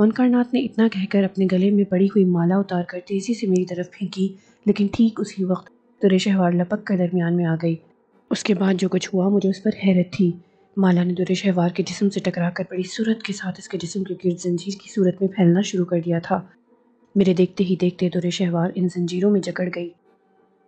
ओनकारनाथ ने इतना कहकर अपने गले में पड़ी हुई माला उतार कर तेज़ी से मेरी तरफ फेंकी लेकिन ठीक उसी वक्त तुरे शहवार लपक कर दरमियान में आ गई उसके बाद जो कुछ हुआ मुझे उस पर हैरत थी माला ने दुरे शहवार के जिसम से टकरा कर बड़ी सूरत के साथ इसके जिसम के गिर्द जंजीर की सूरत में फैलना शुरू कर दिया था मेरे देखते ही देखते दुरे शहवार इन जंजीरों में जकड़ गई